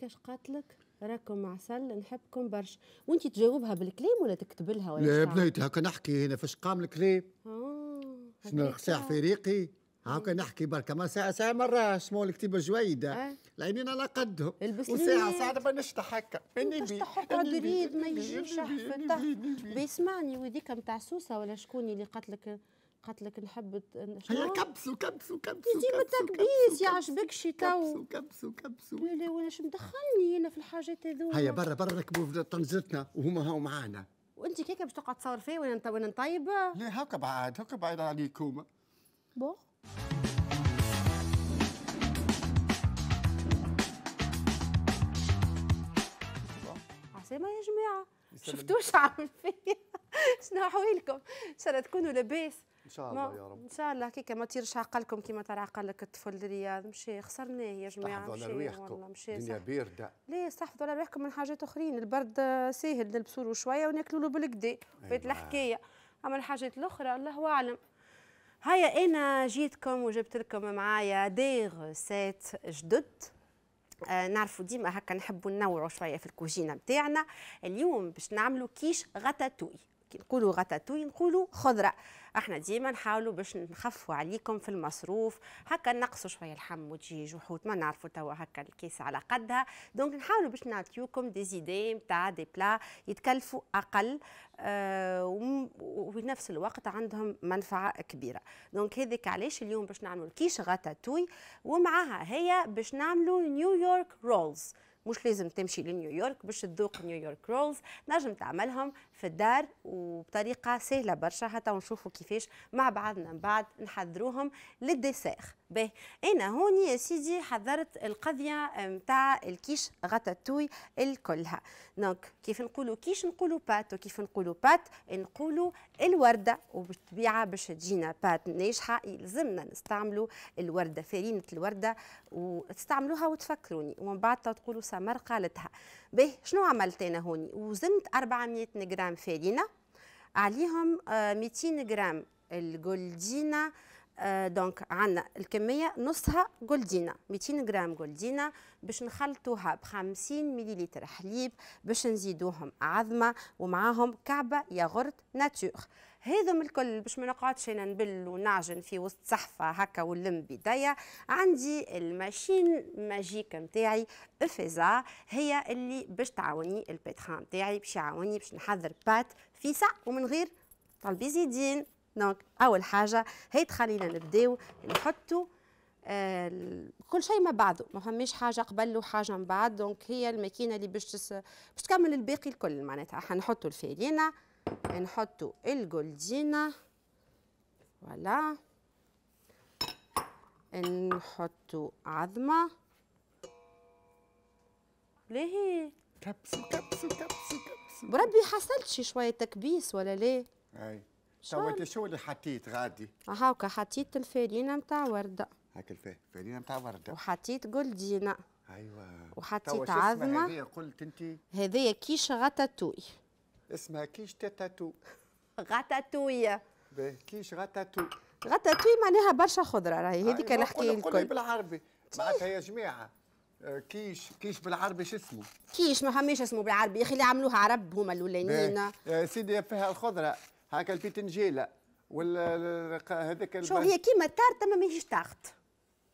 كاش قاتلك راكم عسل نحبكم برشا وانت تجاوبها بالكلام ولا تكتب لها ولا لا بنيتي هكا نحكي هنا فاش قام الكلام آه، شنو ساع فريقي هاكا نحكي برك ما ساعه ساعه مره شمو الكتيبه جويده أه؟ العينين على قدهم وساعه ساعه نبقى نشطح هكا اني هكا قدريد ما يجيش بيسمعني وذيك متاع سوسه ولا شكون اللي قتلك قالت لك نحب هي كبسوا كبسوا كبسوا انت ما تكبيس يعجبكش تو كبسوا كبسوا لا ولا شو مدخلني انا في الحاجات هذوما هيا برا برا ركبوا في طنجرتنا وهما هاو معانا وانت كيك باش تقعد تصور فيا وانا وانا نطيبه لا هاكا بعاد هاكا بعاد عليكم بون عسلامة يا جماعة شفتوش عامل فيا شنو حوالكم ان شاء الله تكونوا لاباس ان شاء الله يا رب ان شاء الله كيكا ما تيرش عقلكم كما ترى عقلك الطفل الرياض مشي خسرناه يا جماعه تحفظوا على رواحكم الدنيا بارده ليه تحفظوا على ريحكم من حاجات اخرين البرد ساهل نلبسوا له شويه وناكلوا له بالكدا بيت أيوة. الحكايه اما الحاجات الاخرى الله اعلم هيا انا جيتكم وجبت لكم معايا دي غوسيت جدد آه نعرفوا ديما هكا نحبوا ننوعوا شويه في الكوجينه نتاعنا اليوم باش نعملوا كيش غتاتوي كي نقولوا غتاتوي نقولوا خضره احنا ديما نحاولوا باش نخفوا عليكم في المصروف هكا نقصوا شويه الحم والدجاج وحوت ما نعرفوا توا هكا الكيس على قدها دونك نحاولوا باش نعطيوكم دي زيدي نتاع دي بلا يتكلفوا اقل آه، وفي نفس الوقت عندهم منفعه كبيره دونك هذيك علاش اليوم باش نعملوا الكيش غاتاتوي ومعها هي باش نعملوا نيويورك رولز مش لازم تمشي لنيويورك باش تذوق نيويورك رولز نجم تعملهم في الدار وبطريقه سهله برشا حتى ونشوفوا كيفاش مع بعضنا من بعد نحضروهم للديسير باهي انا هوني يا سيدي حضرت القضيه نتاع الكيش غطاتوي الكلها دونك كيف نقولوا كيش نقولوا بات وكيف نقولوا بات نقولوا الورده وبالطبيعه باش تجينا بات ناجحه يلزمنا نستعملوا الورده فرينه الورده وتستعملوها وتفكروني ومن بعد تقولوا سمر قالتها به شنو عملت انا هوني وزنت 400 غرام فارينه عليهم 200 آه، غرام الجولدينا آه، دونك عندنا الكميه نصها جولدينا 200 غرام جولدينا باش نخلطوها ب 50 مليلتر حليب باش نزيدوهم عظمه ومعاهم كعبه ياغورت ناتور من الكل باش ما نقعدش انا نبل ونعجن في وسط صحفه هكا ونلم بيديا عندي الماشين ماجيك نتاعي افيزا هي اللي باش تعاوني البيتخان نتاعي باش يعاوني باش نحضر بات فيسع ومن غير طلبيزيدين دونك اول حاجه هي خلينا نبداو نحطوا آه، كل شيء مع بعده ما فماش حاجه قبل وحاجه من بعد دونك هي الماكينه اللي باش باش تكمل الباقي الكل معناتها حنحطوا الفرينه نحطوا الجولدينا فوالا نحطوا عظمه ليه كبس كبس كبس كبس بربي حصلت شي شويه تكبيس ولا ليه اي توا انت شو اللي حطيت غادي هاكا حطيت الفارينة نتاع ورده هاك الفارينة نتاع ورده وحطيت جولدينا ايوه وحطيت عظمه هذه قلت انت هذه كيش غطاتوي اسمها كيش تاتاتو غاتاتوية كيش غاتاتو غاتاتوي معناها برشا خضرة راهي هذيك أيوة، نحكي لكم قولي بالعربي معناتها يا جماعة آه، كيش كيش بالعربي شو اسمه؟ كيش ما فماش اسمه بالعربي يا اخي اللي عملوها عرب هما الاولانيين يا سيدي فيها الخضره هكا البيتنجيله ولا هذاك شو هي كيما التارت ما ماهيش تارت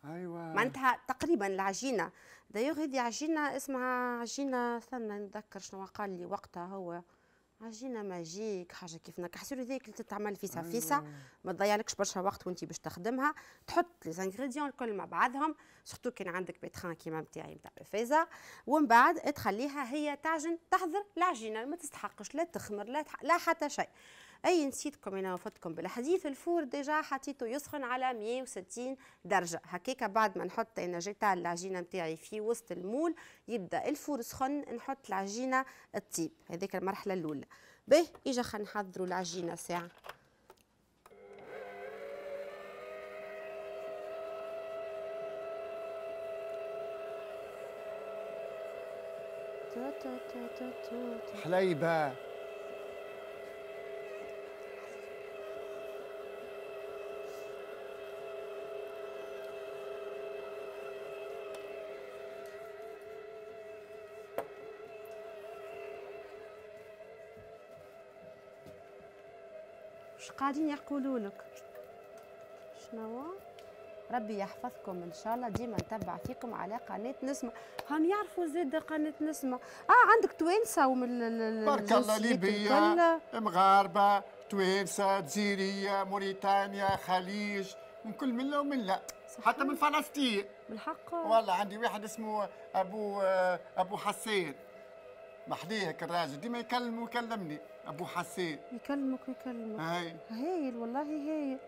ايوا معناتها تقريبا العجينه دايوغ هذه عجينه اسمها عجينه استنى نتذكر شنو قال لي وقتها هو عجينه ماجيك حاجه كيف نكحسيرو ذيك اللي تتعمل فيسا فيسا ما تضيعلكش برشا وقت وانت باش تخدمها تحط لي الكل مع بعضهم سورتو كان عندك بيتخان كيما نتاعي نتاع الفيزا ومن بعد تخليها هي تعجن تحضر العجينه ما تستحقش لا تخمر لا لا حتى شيء اي نسيتكم انا وفتكم بالحديث الفور ديجا حطيته يسخن على 160 درجه هكاك بعد ما نحط انا على العجينه نتاعي في وسط المول يبدا الفور سخن نحط العجينه تطيب هذيك المرحله الاولى باهي اجا خلينا نحضروا العجينه ساعه حليبه قاعدين يقولوا لك شنو ربي يحفظكم ان شاء الله ديما نتبع فيكم على قناه نسمه هم يعرفوا زاد قناه نسمه اه عندك توانسه ومن بارك الله ليبيا مغاربه توانسه جزيريه موريتانيا خليج من كل مله ومله حتى من فلسطين بالحق والله عندي واحد اسمه ابو آه، ابو حسين محليه هيك الراجل ديما يكلم ويكلمني ابو حسين يكلمك ويكلمك هاي هايل والله هايل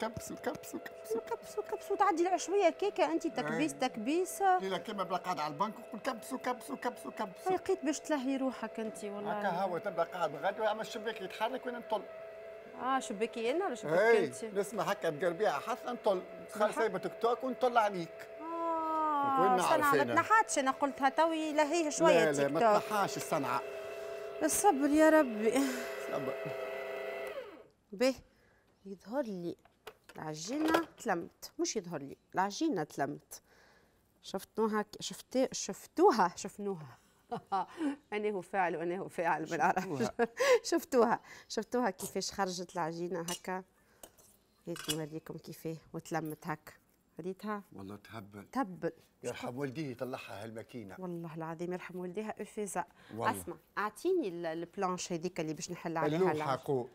كبس وكبس وكبس وكبس وكبس كبسوا تعدي العشويه كيكه انت تكبيس تكبيس ليله كيما بلا قاعد على البنك وقول كبس وكبس وكبس وكبس لقيت باش تلهي روحك انت والله هكا هو تبدا قاعد غادي اما الشباك يتحرك وين نطل اه شباكي انا ولا شباكي انت نسمع هكا بقربيها حتى نطل تخيل سايبه تيك توك ونطل عليك الصنعه ما تنحاتش انا قلتها توي لهيه شويه لا لا ما تنحاش الصنعه الصبر يا ربي صبر به يظهر لي العجينه تلمت مش يظهر لي العجينه تلمت شفتوها شفتي شفتوها شفنوها أنا هو فاعل وأنا هو فاعل بالعربي شفتوها شفتوها كيفاش خرجت العجينة هكا هيك نوريكم كيفاه وتلمت هكا ريتها والله تهبل تهبل يرحم والديه يطلعها هالماكينه والله العظيم يرحم والديها افيزا اسمع اعطيني البلانش هذيك اللي باش نحل عليها اللوحه قول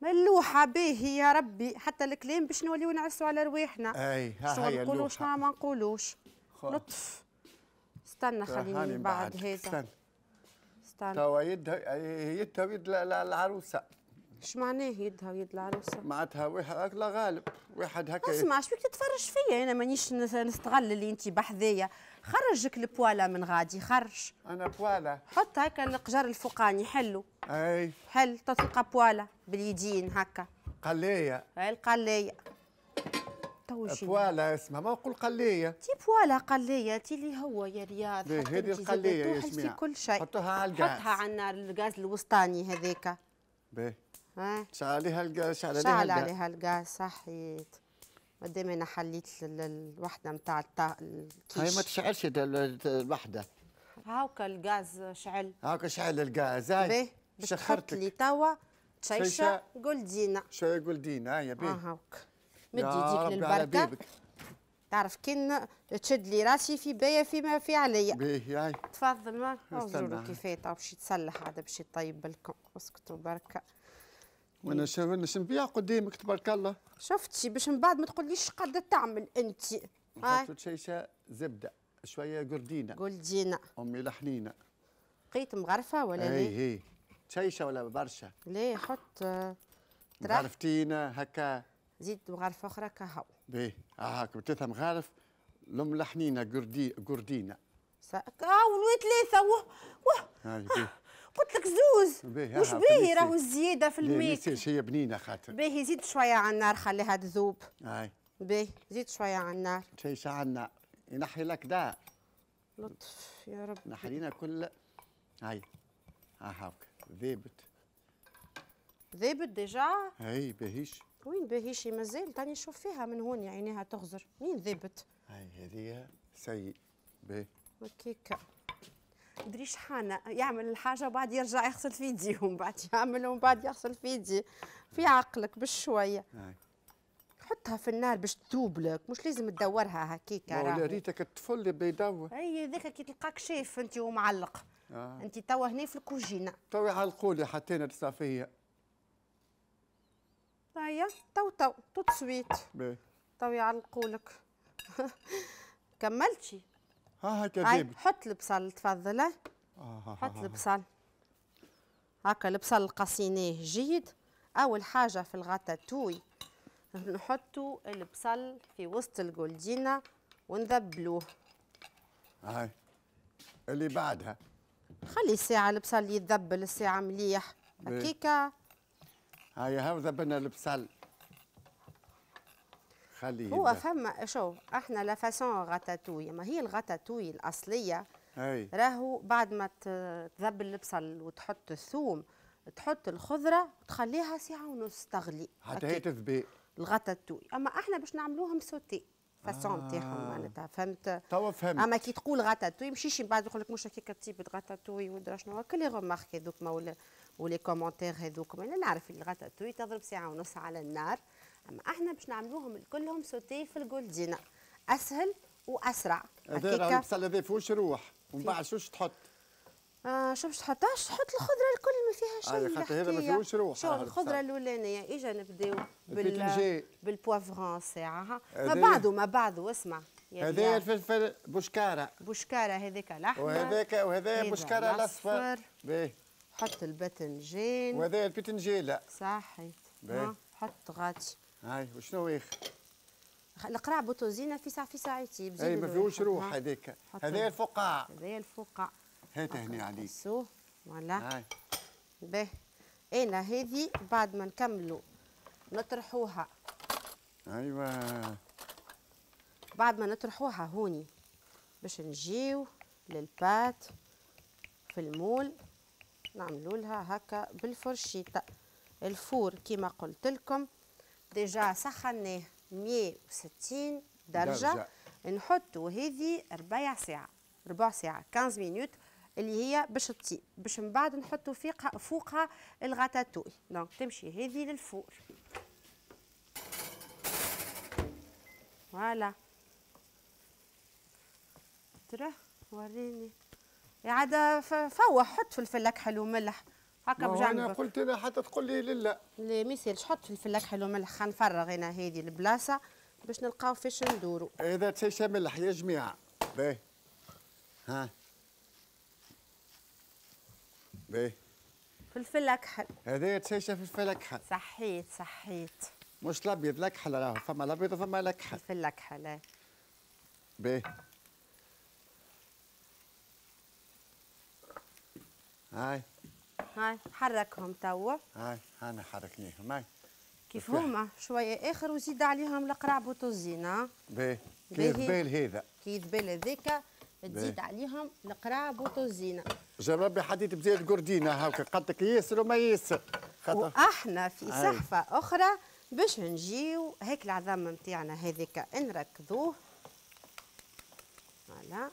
ملوحه باهي يا ربي حتى الكلام باش نوليو نعسوا على رواحنا اي ها شنو نقولوا شنو ما نقولوش لطف استنى خليني بعد هذا استنى استنى توا يدها يدها يد العروسه اش معناه يدها ويد العروسه؟ معناتها واحد لا غالب واحد هكا اسمع شبيك تتفرج فيا انا مانيش نستغل اللي انت بحذايا خرجك البوالا من غادي خرج انا بوالا حط هكا القجر الفوقاني حلو اي حل تطلق بوالا باليدين هكا قلايه اي القلايه بوالا اسمها ما نقول قليه تي بوالا قليه تي اللي هو يا رياض هذه القليه يا كل شيء حطوها على الغاز حطها على النار الغاز الوسطاني هذاك باهي ها شعلي هالجاز شعلي شعل عليها الجاز صحيت قدامي انا حليت الوحده نتاع الكيش هاي ما تشعلش الوحده هاكا الغاز شعل هاكا شعل الغاز هاي شخرت لي توا تشيشه جولدينا شويه جولدينا هاي بيه آه هاك مدي يديك للبركه تعرف كي تشد لي راسي في بيا في ما في عليا بيه هاي تفضل ما كيفاه باش يتسلح هذا باش يطيب لكم اسكتوا بركه وانا إيه. شنو نبيع قدامك تبارك الله شفتي باش من بعد ما تقوليش قاعده تعمل انت حطيت شيشه زبده شويه قردينه قردينه امي لحنينه لقيت مغرفه ولا لا؟ اي اي شيشه ولا برشا؟ لا حط آه، مغرفتين هكا زيد مغرفه اخرى كهو باهي هاك ثلاثه مغارف لم لحنينه قردي قردينه سا... اه ثلاثه واه واه قلت لك زوز مش باهي راهو الزياده في الماء هي بنينه خاطر باهي زيد شويه على النار خليها تذوب اي باهي زيد شويه على النار تشيش على النار ينحي لك دا لطف يا رب نحينا كل هاي ها هاك ذابت ذابت ديجا اي باهيش وين باهيشي مازال تاني نشوف فيها من هون يعني عينيها تغزر مين ذابت هاي هذه سي باهي هكيكا مدري شحال يعمل الحاجه وبعد يرجع يغسل في يديه ومن بعد يعمل ومن بعد يغسل في يديه في عقلك بشويه نعم. حطها في النار باش تذوب لك مش لازم تدورها هكيك ولا ريتك الطفل اللي بيدور اي ذاك كي تلقاك شايف انت ومعلق آه. انت توا هنا في الكوجينه توا يعلقوا لي حطينا الصافيه هيا تو تو تو تصويت تو يعلقوا لك كملتي ها هكا ذيب حط البصل تفضله آه، حط البصل هكا البصل قصيناه جيد اول حاجه في الغاتاتوي نحطوا البصل في وسط الجولدينا ونذبلوه هاي اللي بعدها خلي ساعة البصل يتذبل الساعة مليح هكيكا هاي هاو ذبلنا البصل خليه هو فما شو احنا لا فاسون غاتاتوي ما هي الغاتاتوي الاصليه أي. راهو بعد ما تذبل البصل وتحط الثوم تحط الخضره وتخليها ساعه ونص تغلي حتى هي تذبي الغاتاتوي اما احنا باش نعملوهم سوتي فاسون آه. معناتها فهمت توا فهمت اما كي تقول غاتاتوي مشيش من بعد يقول لك مش هكاك تسيب غاتاتوي ودرا شنو كل لي رومارك هذوك ولي كومونتير هذوك انا نعرف الغاتاتوي تضرب ساعه ونص على النار اما احنا باش نعملوهم كلهم سوتي في الجولدينا اسهل واسرع هذا البصل هذا فوش روح ومن بعد شو تحط آه شو باش تحطهاش آه، تحط الخضره الكل ما فيها شيء آه، خاطر هذا ما فيهوش روح شو آه، الخضره الاولانيه اجا نبداو بال بالبوافرون ساعه ما بعده ما بعده اسمع هذا الفلفل بوشكاره بوشكاره هذاك الاحمر وهذاك وهذا بوشكاره الاصفر حط الباذنجان وهذا الباذنجيله صحيت حط غاتش هاي وشنو اخي؟ القرع بوتوزينه في ساعه في ساعتي اي ما فيهوش روح هذاك هذايا الفقاع هذايا الفقاع هات هنا عليك شوف فوالا باهي انا هذه بعد ما نكملوا نطرحوها ايوا بعد ما نطرحوها هوني باش نجيو للبات في المول نعملولها هكا بالفرشيطه الفور كيما قلت لكم ديجا سخناه 160 درجة, درجة. نحطو هذي ربع ساعة ربع ساعة 15 مينوت اللي هي باش تطيب باش من بعد نحطو فيقها فوقها الغاتاتوي دونك تمشي هذي للفور فوالا تراه وريني عاد فوح حط فلفلك حلو ملح هكا بجنبك انا قلت انا حتى تقول لي لا لا ما يسالش حط فلفلك حلو ملح نفرغ انا هذه البلاصه باش نلقاو فاش ندورو هذا تشي ملح يا جماعه باهي ها باهي فلفل اكحل هذايا تشيشه فلفل اكحل صحيت صحيت مش الابيض الاكحل راهو فما الابيض وفما الاكحل في الاكحل ايه باهي هاي هاي حركهم توا هاي انا حركناهم هاي كيف هما آه، شويه اخر وزيد عليهم القرعب وطزين ها باهي كي ذبال هذا كي ذبال هذاك تزيد عليهم القرعب وطوزينه جربي حديد بزيت قردينه هاكا قدك ياسر وما ياسر خاطر واحنا في صحفه اخرى باش نجيو هيك العظام نتاعنا هذيك نركضوه فوالا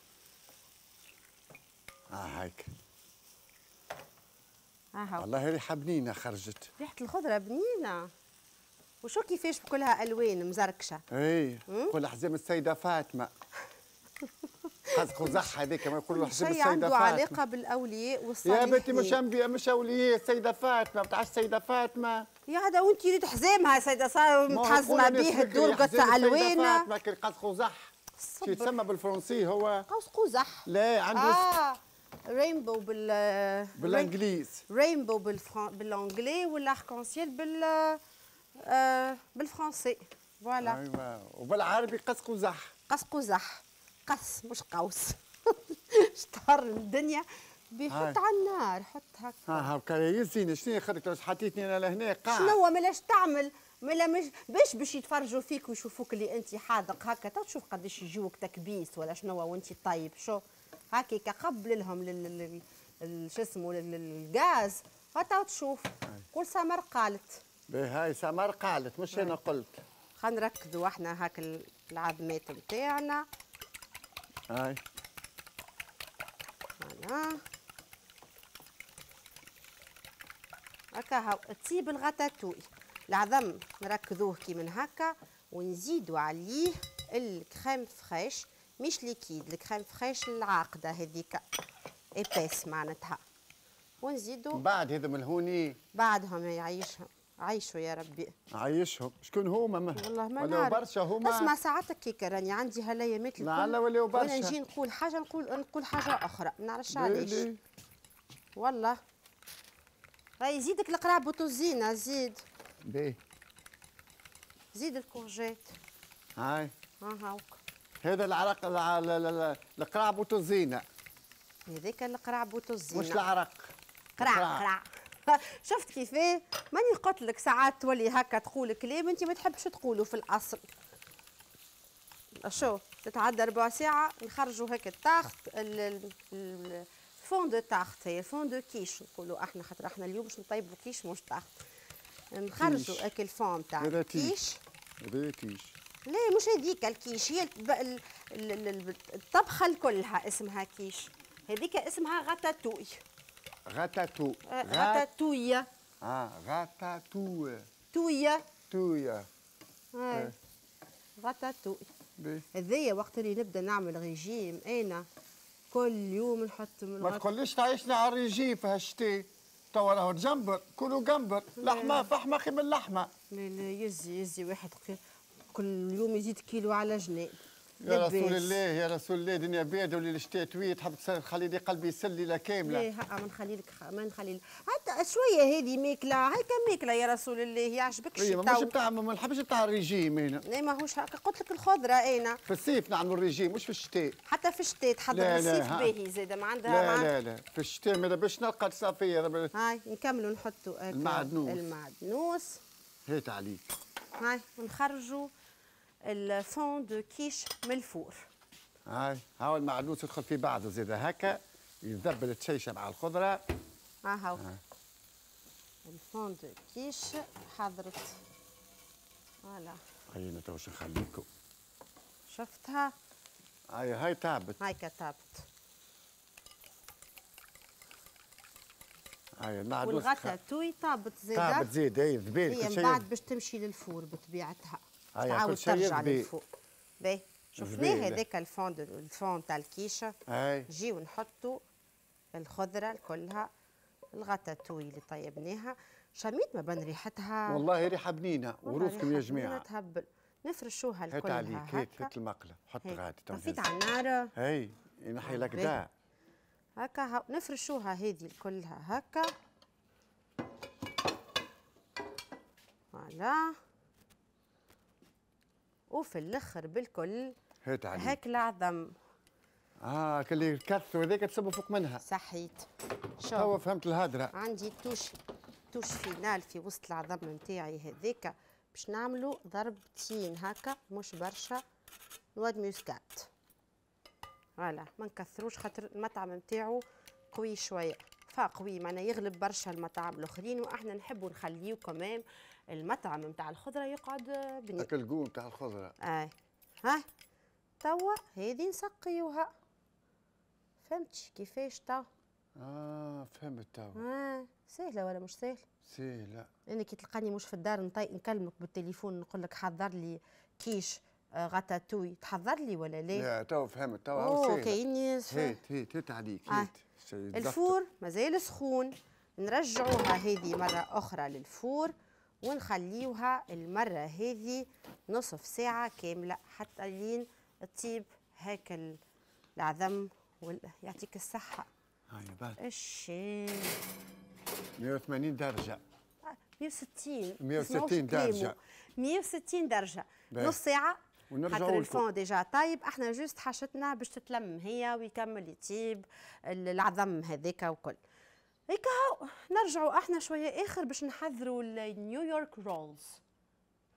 اه هيك والله ريحه بنينه خرجت ريحه الخضره بنينه وشو كيفاش بكلها الوان مزركشه اي كل حزام السيده فاطمه قصد قزح هذاك ما يقولوا حزام السيده فاطمه عنده علاقه بالاولياء والصالحين يا بنتي مش أنبياء مش اولياء السيده فاطمه ما بتعرفش السيده فاطمه يا هذا وانت ريت حزامها السيده صار متحزمه به الدور قطع الوانه فاطمه كي قزح شو يتسمى بالفرنسي هو قوس قزح لا عنده آه. رينبو بال بالانجليز رينبو بالفران بالانجلي والاركونسيل بال آه بالفرنسي فوالا ايوا وبالعربي قص قزح قص قزح قص مش قوس شطر الدنيا بيحط على النار حط هكا ها هكا يزين شنو خدك حطيتني انا لهنا قاع شنو ملاش تعمل ملا مش باش باش يتفرجوا فيك ويشوفوك اللي انت حاذق هكا تشوف قداش يجوك تكبيس ولا شنو وانت طيب شو هاكي قبل لهم لل شو اسمه للغاز حتى تشوف قول سمر قالت هاي سمر قالت مش انا قلت خلينا نركزوا احنا هاك العظمات نتاعنا هاي فوالا هكا هاو تسيب الغاتاتوي العظم نركزوه كي من هكا ونزيدوا عليه الكريم فريش مش ليكيد الكريم فريش العاقده هذيك ايباس معناتها ونزيدوا بعد هذا ملهوني بعدهم يعيشهم عيشوا يا ربي عيشهم شكون هما ما والله ما ولاو برشا هما اسمع ساعات كيك راني عندي مثل لعل ولاو برشا نجي نقول حاجه نقول نقول حاجه اخرى ما نعرفش علاش والله راهي يزيدك القراب وتوزينا زيد بيه زيد الكورجيت هاي ها هاوك هذا العرق القرع بوتو الزينه هذاك القرع بوتو الزينه مش العرق قرع قرع شفت كيفاه ماني قلت لك ساعات تولي هكا تقول كلام انت ما تحبش تقوله في الاصل شو تتعدى ربع ساعه نخرجوا هكا التاخت الفون دو تاخت هي الفون دو كيش نقولوا احنا خاطر احنا اليوم باش نطيبوا كيش مش تاخت نخرجوا هكا الفون تاع كيش هذا كيش لا مش هذيك الكيش هي الطبخه كلها اسمها كيش هذيك اسمها غاتاتوي غاتاتو غاتاتوي اه غاتاتو تويا تويا غاتاتوي آه، آه، آه. هذايا وقت اللي نبدا نعمل ريجيم انا كل يوم نحط من ما تقوليش تعيشنا على الريجيم في هالشتاء توا راهو جمبر كلوا جمبر لحمه فحمه خير من اللحمه لا لا يزي يزي واحد قيل كل يوم يزيد كيلو على جنيه يا رسول الله يا رسول الله دنيا بارده ولا الشتاء طويل تحب تخلي لي قلبي يسلي كامله ايه ها ما نخلي لك ما نخلي لك حتى شويه هذه ماكله كم ماكله يا رسول الله يعجبك إيه، الشتاء ماهوش بتاع ما نحبش بتاع الريجيم انا لا إيه، ماهوش هكا قلت لك الخضره إيه، انا في الصيف نعملوا الريجيم مش في الشتاء حتى في الشتاء تحضر الصيف باهي زاده ما عندها لا لا لا في الشتاء ما باش نلقى تصافيه هاي نكملوا نحطوا المعدنوس المعدنوس هات عليك هاي ونخرجوا الفون دو كيش من الفور هاي هاو المعدنوس يدخل في بعضه زيادة هكا يذبل التشيشة مع الخضرة ها هاو الفون دو كيش حضرت فوالا خلينا توش نخليكم شفتها هاي هاي تعبت هايكا تعبت هاي المعدنوس والغطا توي تعبت زيادة تعبت زيادة هي ذبيل هي من بعد باش تمشي للفور بطبيعتها آه، يعني تعاود ترجع للفوق باهي شفناه هذاك الفون الفون تاع الكيشه نجيو ونحطوا الخضره كلها توي اللي طيبناها شميت ما بان ريحتها والله ريحه بنينه وروسكم يا جماعه تهبل نفرشوها الكل هات عليك هات هات المقله حط غادي طفيت على النار اي ينحي لك دا هكا نفرشوها هذه كلها هكا فوالا وفي الاخر بالكل هيك هاك العظم اه كلي الكث وذاك تصب فوق منها صحيت شو توا فهمت الهدره عندي توش توش فينال في وسط العظم نتاعي هذاك باش نعملوا ضربتين هكا مش برشا نواد ميوسكات فوالا ما نكثروش خاطر المطعم نتاعو قوي شويه فقوي معناها يغلب برشا المطاعم الاخرين واحنا نحبوا نخليو كمان المطعم نتاع الخضره يقعد بني اكل الجو نتاع الخضره اي ها توا هذه نسقيوها فهمت كيفاش توا اه فهمت توا اه سهله ولا مش سهله سهله انا كي تلقاني مش في الدار نطي نكلمك بالتليفون نقول لك حضر لي كيش آه، غاتاتوي تحضر لي ولا لا؟ لا تو فهمت تو اوه كايني هات هات هات عليك هات آه. الفور مازال سخون نرجعوها هذه مره اخرى للفور ونخليوها المرة هذه نصف ساعة كاملة حتى لين تطيب هاك العظم ويعطيك الصحة هاي بارك. الشي 180 درجة 160 آه، 160 درجة 160 درجة نص ساعة حتى الفون ديجا طيب احنا جوست حاشتنا باش تتلم هي ويكمل يطيب العظم هذاك وكل هيك نرجعوا احنا شويه اخر باش نحذروا النيويورك رولز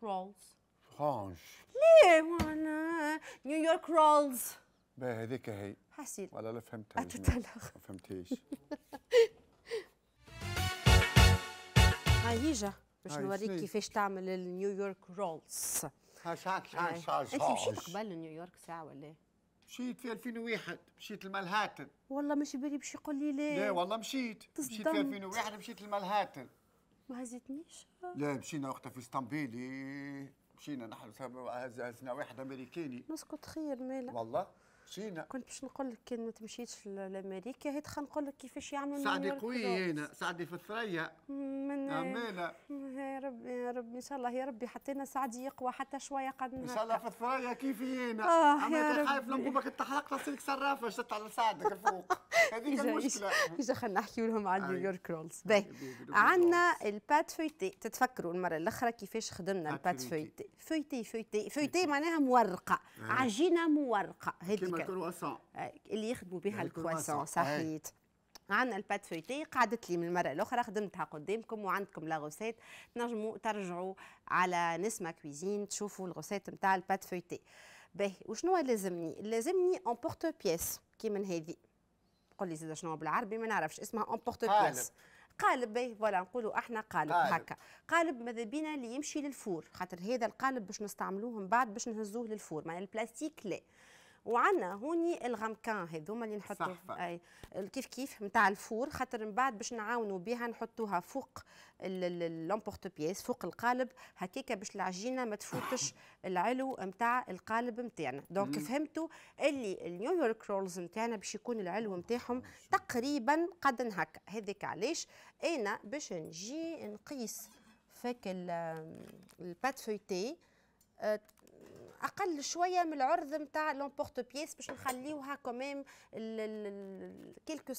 رولز فرانش ليه وانا نيويورك رولز باهي هذيك هي حسيت ولا لا فهمتها ما فهمتيش هاي جا باش نوريك كيفاش تعمل النيويورك رولز هاك هاك هاك انت مشيت قبل نيويورك ساعه ولا مشيت في 2001 مشيت لمالهاتن والله مش بالي باش يقول لي لا لا والله مشيت تصدمت. مشيت في 2001 مشيت لمالهاتن ما هزيتنيش لا مشينا وقتها في اسطنبيل مشينا نحن هزنا واحد امريكاني نسكت خير مالك والله سينا كنت باش نقول لك كان ما تمشيتش لامريكا هيت تخا نقول لك كيفاش يعملوا سعدي قوي هنا سعدي في الثريا من عماله يا ربي يا ربي ان شاء الله يا ربي حطينا سعدي يقوى حتى شويه قد ان شاء الله في الثريا كيفي هنا اه يا ربي خايف لما امك تحرق تصيرك صرافه شدت على سعدك الفوق هذيك المشكله اجا خلينا نحكي لهم على نيويورك رولز باهي طيب. عندنا البات فويتي تتفكروا المره الاخرى كيفاش خدمنا البات فويتي فويتي فويتي فويتي معناها مورقه عجينه مورقه هذيك كيما الكرواسون اللي يخدموا بها يعني الكرواسون صحيت عندنا البات فويتي قعدت لي من المره الاخرى خدمتها قدامكم وعندكم لا غوسيت تنجموا ترجعوا على نسمه كويزين تشوفوا الغوسيت نتاع البات فويتي باهي وشنو لازمني لازمني اون بورت بيس كي من هذه تقول لي زيد شنو بالعربي ما نعرفش اسمها اون بورت قالب بي فوالا نقولوا احنا قالب, قالب. هكا قالب ماذا بينا اللي يمشي للفور خاطر هذا القالب باش نستعملوه من بعد باش نهزوه للفور معناها البلاستيك لا وعندنا هوني الغمكان هذوما اللي نحطوا اي كيف كيف نتاع الفور خاطر من بعد باش نعاونوا بها نحطوها فوق لومبورت بيس فوق القالب هكاك باش العجينه ما تفوتش العلو نتاع القالب نتاعنا دونك فهمتوا اللي النيويورك رولز نتاعنا باش يكون العلو نتاعهم تقريبا قد هكا هذيك علاش انا باش نجي نقيس فاك البات فويتي آه، اقل شويه من العرض نتاع لومبورت بيس باش نخليوها كوميم كيلكو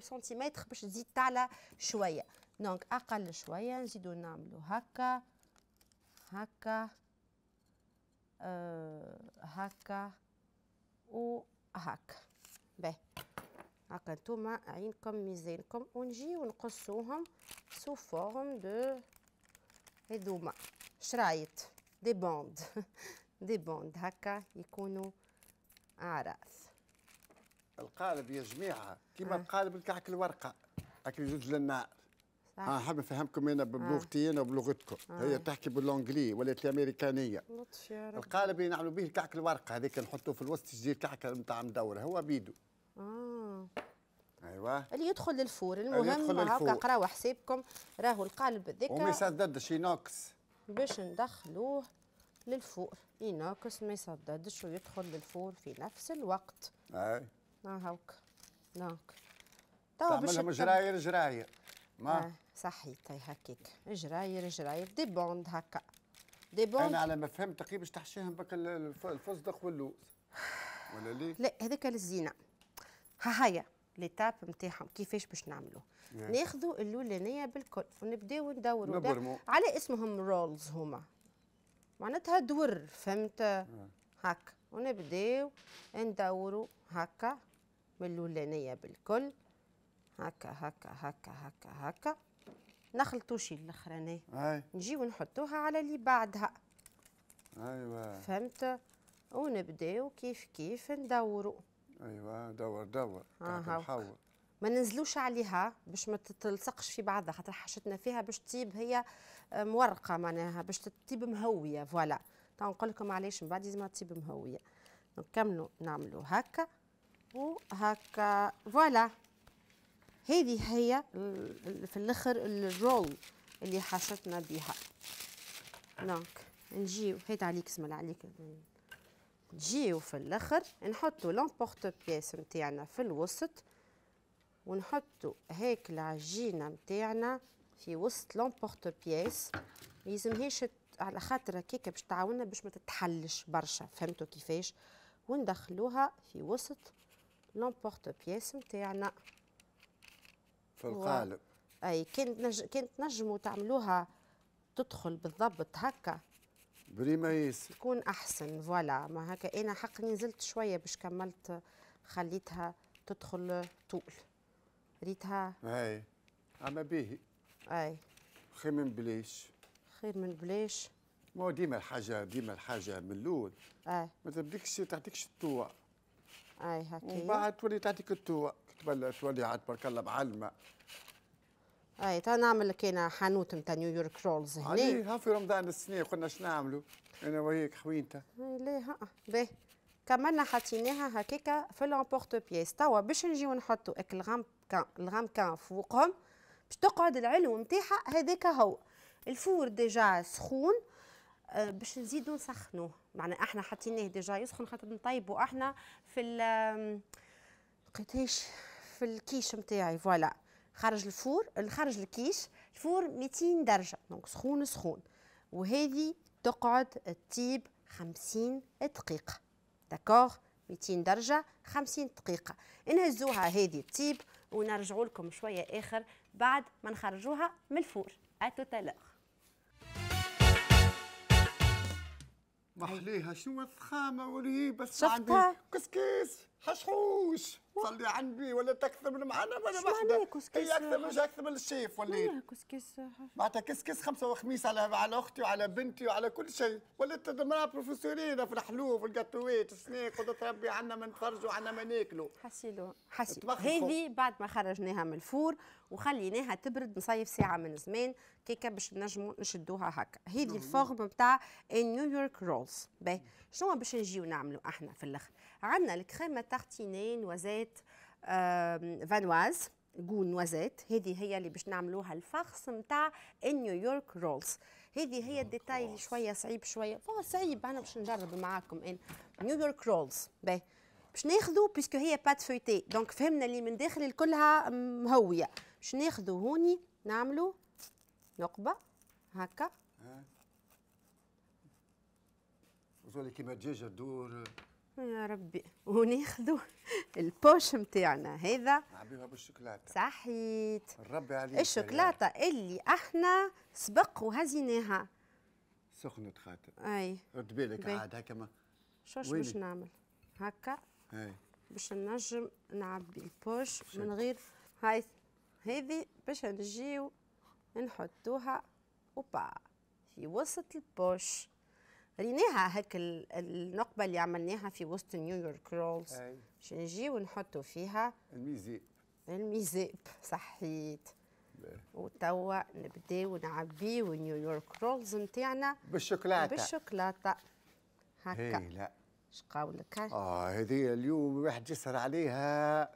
سنتيمتر باش تزيد تعلى شويه دونك اقل شويه نزيدو نعملو هكا هكا أه هكا وهكا باهي هكا نتوما عينكم ميزانكم ونجيو نقصوهم سو فورم دو هذوما شرايط دي بوند دي بوند هكا يكونوا اعراس القالب يا جماعه كيما آه. القالب الكعك الورقه هكا يجوز للنار صح آه حاب نفهمكم انا بلغتي انا آه. وبلغتكم آه. هي تحكي باللونجلي ولات الامريكانيه لطش يا رب القالب اللي نعملوا به الكعك الورقه هذيك نحطوه في الوسط يجي الكعكه نتاع مدوره هو بيدو اه ايوه اللي يدخل للفور المهم هاكا قراو حسابكم راهو القالب هذاك وما يسددش ينقص باش ندخلوه للفوق يناقص ما يصددش ويدخل للفوق في نفس الوقت اي هاوك ناك تعمل تعملهم جراير جراير ما آه صحيت هي هكاك جراير جراير دي بوند هكا دي بوند انا على ما فهمت تقي باش تحشيهم بك الفصدق واللوز ولا ليه؟ لا هذاك للزينه ها هيا ليتاب نتاعهم كيفاش باش نعملو؟ ناخذوا اللولانيه بالكل ونبداو ندوروا على اسمهم رولز هما معناتها دور فهمت آه. هكا ونبداو ندورو هكا من الاولانيه بالكل هكا هكا هكا هكا هكا نخلطوش الاخراني نجيو نحطوها على اللي بعدها ايوا فهمت ونبداو كيف كيف ندورو ايوا دور دور آه، نحاول ما ننزلوش عليها باش ما تلصقش في بعضها خاطر حشتنا فيها باش تطيب هي مورقه معناها باش تطيب مهويه فوالا تو نقول لكم علاش من بعد لازمها تطيب مهويه نكملوا نعملوا هكا وهكا فوالا هذه هي في الاخر الرول اللي حاشتنا بها دونك نجيو هيدا عليك اسم عليك نجيو في الاخر نحطو لامبورت بياس نتاعنا في الوسط ونحطو هيك العجينه نتاعنا في وسط لومبورت-بياس ما يلزمهاش على خاطر هكاك باش تعاوننا باش ما تتحلش برشا فهمتوا كيفاش وندخلوها في وسط لومبورت-بياس نتاعنا في القالب اي كنت نج... كنت نجموا تعملوها تدخل بالضبط هكا بريمايس تكون احسن فوالا ما هكا انا حقني نزلت شويه باش كملت خليتها تدخل طول ريتها اي اما بيه اي خير من بلاش خير من بلاش ما هو ديما الحاجه ديما الحاجه من الاول اي ما تبدكش تعطيكش التوا اي هكا ومن بعد تولي تعطيك التوا تولي عاد تبارك الله معلمه اي تا نعمل لك انا حانوت نتاع نيويورك رولز هنا اي ها في رمضان السنه قلنا شنو نعملوا انا وياك خوينتها اي لا ها باهي كملنا حطيناها هكاكا في لومبورت بيس توا باش نجيو نحطوا الغام كان الغام كان فوقهم باش تقعد العلو نتاعها هذاك هو الفور ديجا سخون آه، باش نزيدو نسخنوه معناها احنا حطيناه ديجا يسخن خاطر نطيبو احنا في ال لقيتهاش في الكيش نتاعي فوالا خرج الفور خرج الكيش الفور 200 درجه دونك سخون سخون وهذه تقعد تطيب 50 دقيقه داكوغ 200 درجه 50 دقيقه نهزوها هذه تطيب ونرجعوا لكم شويه اخر بعد ما نخرجوها من الفور اتو اتوتالوغ محليها شنو الضخامه ولي بس شفتها كسكس حشحوش على عندي ولا تكثر من معنا ولا ما وحده هي اكثر من اكثر من الشيف ولا كسكس معناتها كسكس خمسه وخميس على على اختي وعلى بنتي وعلى كل شيء ولا المراه بروفيسورين في الحلوف في القطوات السناك قدرت ربي عنا ما نتفرجوا عنا ما ناكلوا حسيلو حسيلو هذه بعد ما خرجناها من الفور وخليناها تبرد نصيف ساعه من زمان كيكه باش نجموا نشدوها هكا هذه الفورم نتاع نيويورك رولز باهي شنو باش نجيو نعملوا احنا في الاخر عندنا الكريمه تارتينين وزيت فانواز جو نوازيت هذه هي اللي باش نعملوها الفخص نتاع نيويورك رولز هذه هي الديتاي اللي شويه صعيب شويه هو صعيب انا باش نجرب معاكم انا نيويورك رولز باهي باش ناخذوا بيسكو هي بات فويتي دونك فهمنا اللي من داخل الكلها مهويه باش ناخذوا هوني نعملوا نقبه هكا وزولي كيما الدجاج تدور يا ربي وناخذوا البوش نتاعنا هذا نعبيوها بالشوكولاته صحيت ربي عليك الشوكولاته اللي احنا سبق وهزيناها سخنت خاطر اي رد بالك عاد هكا ما شو باش نعمل هكا اي باش نجم نعبي البوش من غير هاي هذه باش نجيو نحطوها وبا في وسط البوش ريناها هيك النقبه اللي عملناها في وسط نيويورك رولز باش نجي ونحطوا فيها الميزاب الميزاب صحيت وتوا نبداو نعبيو نيويورك رولز نتاعنا بالشوكولاته بالشوكولاته هكا لا شقاولك اه هذه اليوم الواحد يسهر عليها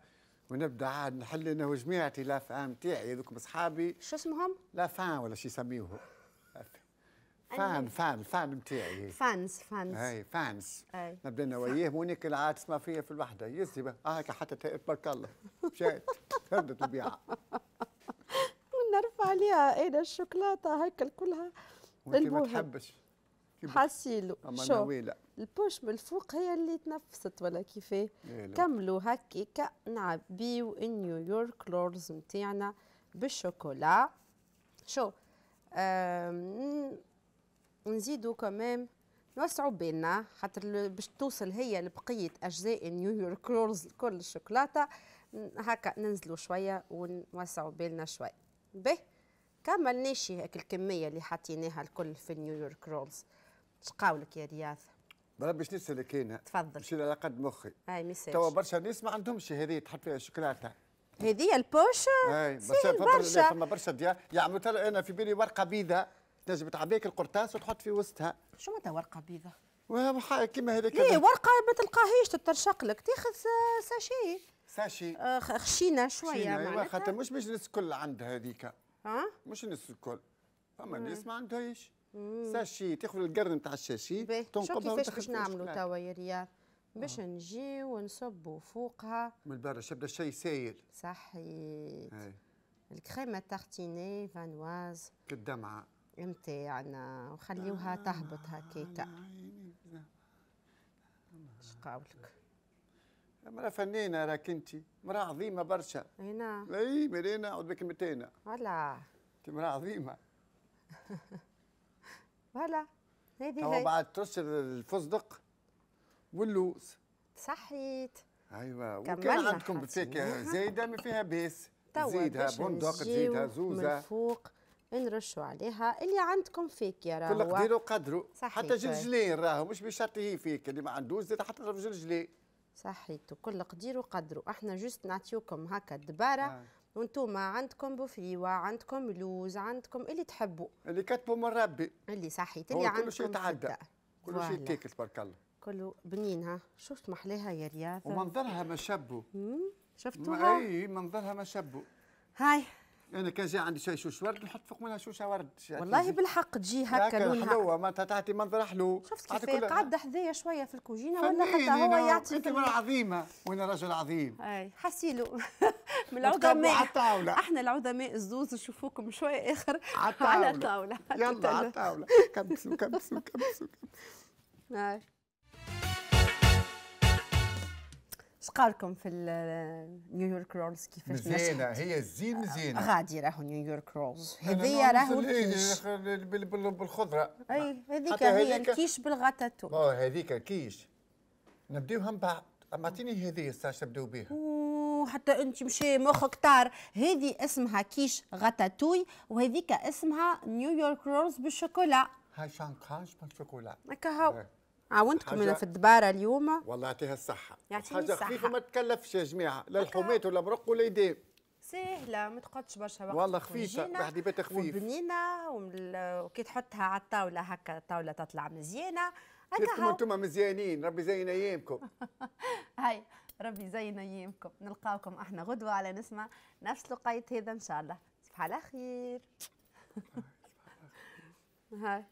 ونبدا عاد نحل انا وجماعتي لافان نتاعي هذوك اصحابي شو اسمهم؟ لافان ولا شو يسميوهم فان أيوة. فان فان بتاعي فانس فانس اي فانس ما بدنا وياه مونيك العاد ما فيها في الوحده يزي اه حتى تبارك الله مشيت فردت البيعه نرفع عليها انا الشوكولاته هيك كلها وانت ما تحبش حاسيلو شو البوش من الفوق هي اللي تنفست ولا كيفاه كملوا هكيكا نعبيو نيويورك لورز نتاعنا بالشوكولا شو نزيدوا كمان نوسعوا بالنا خاطر باش توصل هي لبقيه اجزاء نيويورك رولز كل الشوكولاته هكا ننزلوا شويه ونوسعوا بالنا شويه به كمل ناشي الكميه اللي حطيناها الكل في نيويورك رولز شقاولك يا رياض بربي باش نسالك انا تفضل باش على قد مخي اي ميساج توا برشا ناس ما عندهمش هذه تحط فيها الشوكولاته هذه البوش اي برشا برشا فما برشا ديال يعملوا يعني انا في بالي ورقه بيضه تنجم تعبيك القرطاس وتحط في وسطها شو معناتها ورقه بيضاء كيما هذاك ايه ورقه ما تلقاهيش تترشق لك تاخذ ساشي ساشي آه خشينه شويه أيوة، معناتها خاطر مش مش الناس الكل عندها هذيك ها مش الناس الكل فما ناس ما عندهاش ساشي تاخذ القرن نتاع الشاشي تنقبها كيفاش باش نعملوا توا يا رياض آه. باش نجي ونصبوا فوقها من برا شبدا الشاي سايل صحيت الكريمه تارتيني فانواز كالدمعه امتعنا يعني؟ وخليوها آه، تهبط آه، هكيكا اش قاولك مرا فنانة راك انت مرا عظيمة برشا اي نعم اي مرينا عود بك متينا ولا انت مرا عظيمة ولا هذه هي بعد ترش الفستق واللوز صحيت ايوا وكان عندكم بالفاكهه زايده ما فيها باس زيدها بندق زيدها زوزه من فوق نرشوا عليها اللي عندكم فيك يا راهو كل وقدره صحيح حتى طيب. جلجلين راهو مش بشرط هي فيك اللي ما عندوش زاد حتى في جلجلين صحيتو طيب. كل قدير وقدروا احنا جست نعطيوكم هكا دباره آه. نعم. وانتم عندكم بوفيوا عندكم لوز عندكم اللي تحبوا اللي كتبوا من ربي اللي صحيت اللي عندكم كل شيء تعدى كل شيء تاكل تبارك الله كله بنين ها شفت محلاها يا رياض ومنظرها ما شبوا شفتوها اي منظرها ما شبوا هاي انا كان جاي عندي شويه شوش ورد نحط فوق منها شوشه ورد والله بالحق تجي هكا لونها حلوه معناتها تعطي منظر حلو شفت كيف قعد حذايا شويه في الكوجينه ولا حتى هو يعطي انت المراه عظيمه وانا رجل عظيم اي حسيلو من العظماء على الطاوله احنا العظماء الزوز نشوفوكم شويه اخر على الطاوله يلا على الطاوله كبسوا كبسوا كبسوا, كبسوا. شقالكم في نيويورك رولز كيفاش مزيانه هي الزين مزيانه غادي راهو نيويورك رولز هذيا نعم، راهو الكيش بالخضره اي هذيك هي الكيش بالغاتاتو هذيك الكيش نبداوها من بعد اما اعطيني هذه ساشا نبداو بها حتى انت مشي مخك طار هذه اسمها كيش غاتاتوي وهذيك اسمها نيويورك رولز بالشوكولا هاي شانكاج بالشوكولا هكا هاو إيه. عاونتكم انا في الدباره اليوم والله يعطيها الصحه الصحه حاجه خفيفه ما تكلفش يا جماعه لا الحومات ولا مرق ولا يدين سهله ما تقعدش برشا وقت والله خفيفه واحد بيت خفيف وبنينه وكي تحطها على الطاوله هكا الطاوله تطلع مزيانه كيفكم انتم مزيانين ربي يزين ايامكم هاي ربي يزين ايامكم نلقاكم احنا غدوه على نسمع نفس لقيت هذا ان شاء الله تصبحوا على خير هاي